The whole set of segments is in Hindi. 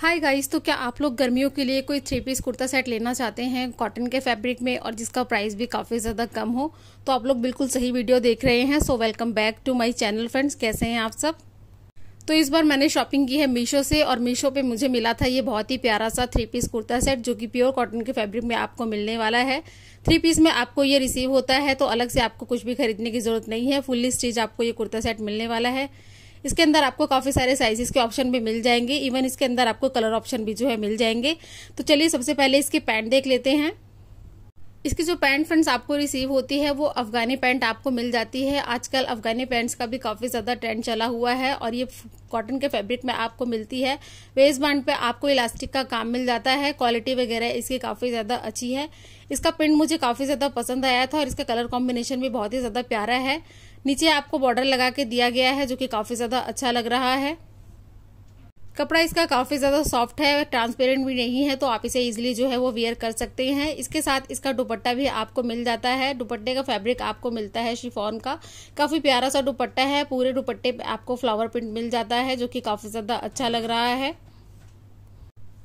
हाय गाइस तो क्या आप लोग गर्मियों के लिए कोई थ्री पीस कुर्ता सेट लेना चाहते हैं कॉटन के फैब्रिक में और जिसका प्राइस भी काफ़ी ज़्यादा कम हो तो आप लोग बिल्कुल सही वीडियो देख रहे हैं so welcome back to my channel friends कैसे हैं आप सब तो इस बार मैंने शॉपिंग की है मीशो से और मीशो पे मुझे मिला था ये बहुत ही प्यारा सा थ्री पीस कुर्ता सेट जो कि प्योर कॉटन के फैब्रिक में आपको मिलने वाला है थ्री पीस में आपको ये रिसीव होता है तो अलग से आपको कुछ भी खरीदने की ज़रूरत नहीं है फुल्ली स्टेज आपको ये कुर्ता सेट मिलने वाला है इसके अंदर आपको काफ़ी सारे साइजेस के ऑप्शन भी मिल जाएंगे इवन इसके अंदर आपको कलर ऑप्शन भी जो है मिल जाएंगे तो चलिए सबसे पहले इसके पैंट देख लेते हैं इसकी जो पैंट फ्रेंड्स आपको रिसीव होती है वो अफगानी पैंट आपको मिल जाती है आजकल अफगानी पैंट्स का भी काफ़ी ज़्यादा ट्रेंड चला हुआ है और ये कॉटन के फैब्रिक में आपको मिलती है वेस्ट बैंड पे आपको इलास्टिक का काम मिल जाता है क्वालिटी वगैरह इसकी काफ़ी ज़्यादा अच्छी है इसका प्रिंट मुझे काफ़ी ज़्यादा पसंद आया था और इसका कलर कॉम्बिनेशन भी बहुत ही ज़्यादा प्यारा है नीचे आपको बॉर्डर लगा के दिया गया है जो कि काफ़ी ज़्यादा अच्छा लग रहा है कपड़ा इसका काफ़ी ज़्यादा सॉफ्ट है ट्रांसपेरेंट भी नहीं है तो आप इसे इजिली जो है वो वेयर कर सकते हैं इसके साथ इसका दुपट्टा भी आपको मिल जाता है दुपट्टे का फैब्रिक आपको मिलता है शिफॉन का काफ़ी प्यारा सा दुपट्टा है पूरे दुपट्टे पे आपको फ्लावर प्रिंट मिल जाता है जो कि काफ़ी ज़्यादा अच्छा लग रहा है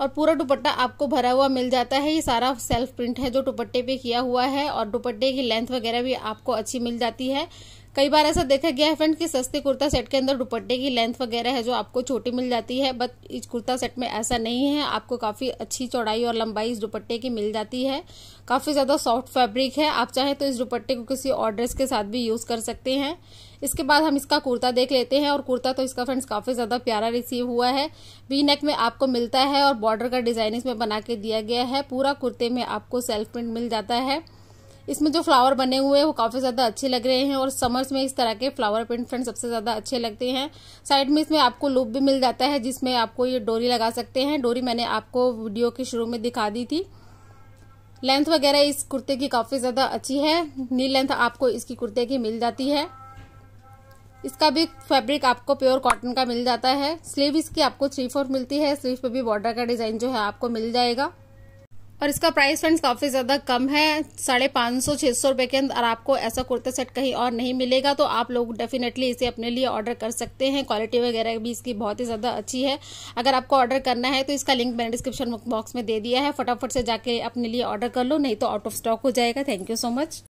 और पूरा दुपट्टा आपको भरा हुआ मिल जाता है ये सारा सेल्फ प्रिंट है जो दुपट्टे पे किया हुआ है और दुपट्टे की लेंथ वगैरह भी आपको अच्छी मिल जाती है कई बार ऐसा देखा गया है फ्रेंड कि सस्ते कुर्ता सेट के अंदर दुपट्टे की लेंथ वगैरह है जो आपको छोटी मिल जाती है बट इस कुर्ता सेट में ऐसा नहीं है आपको काफ़ी अच्छी चौड़ाई और लंबाई इस दुपट्टे की मिल जाती है काफ़ी ज़्यादा सॉफ्ट फैब्रिक है आप चाहें तो इस दुपट्टे को किसी और ड्रेस के साथ भी यूज़ कर सकते हैं इसके बाद हम इसका कुर्ता देख लेते हैं और कुर्ता तो इसका फ्रेंड्स काफ़ी ज़्यादा प्यारा रिसीव हुआ है वी नेक में आपको मिलता है और बॉर्डर का डिज़ाइन इसमें बना के दिया गया है पूरा कुर्ते में आपको सेल्फ प्रिंट मिल जाता है इसमें जो फ्लावर बने हुए हैं वो काफ़ी ज़्यादा अच्छे लग रहे हैं और समर्स में इस तरह के फ्लावर प्रिंट फ्रेंड सबसे ज़्यादा अच्छे लगते हैं साइड में इसमें आपको लूप भी मिल जाता है जिसमें आपको ये डोरी लगा सकते हैं डोरी मैंने आपको वीडियो के शुरू में दिखा दी थी लेंथ वगैरह इस कुर्ते की काफ़ी ज़्यादा अच्छी है नी लेंथ आपको इसकी कुर्ते की मिल जाती है इसका भी फैब्रिक आपको प्योर कॉटन का मिल जाता है स्लीव इसकी आपको थ्री फोर्थ मिलती है स्लीव पे भी बॉर्डर का डिज़ाइन जो है आपको मिल जाएगा और इसका प्राइस फ्रेंड्स काफ़ी ज़्यादा कम है साढ़े पाँच सौ छः सौ रुपये के अंदर आपको ऐसा कुर्ता सेट कहीं और नहीं मिलेगा तो आप लोग डेफिनेटली इसे अपने लिए ऑर्डर कर सकते हैं क्वालिटी वगैरह भी इसकी बहुत ही ज़्यादा अच्छी है अगर आपको ऑर्डर करना है तो इसका लिंक मैंने डिस्क्रिप्शन बॉक्स में दे दिया है फटाफट से जाके अपने लिए ऑर्डर कर लो नहीं तो आउट ऑफ स्टॉक हो जाएगा थैंक यू सो मच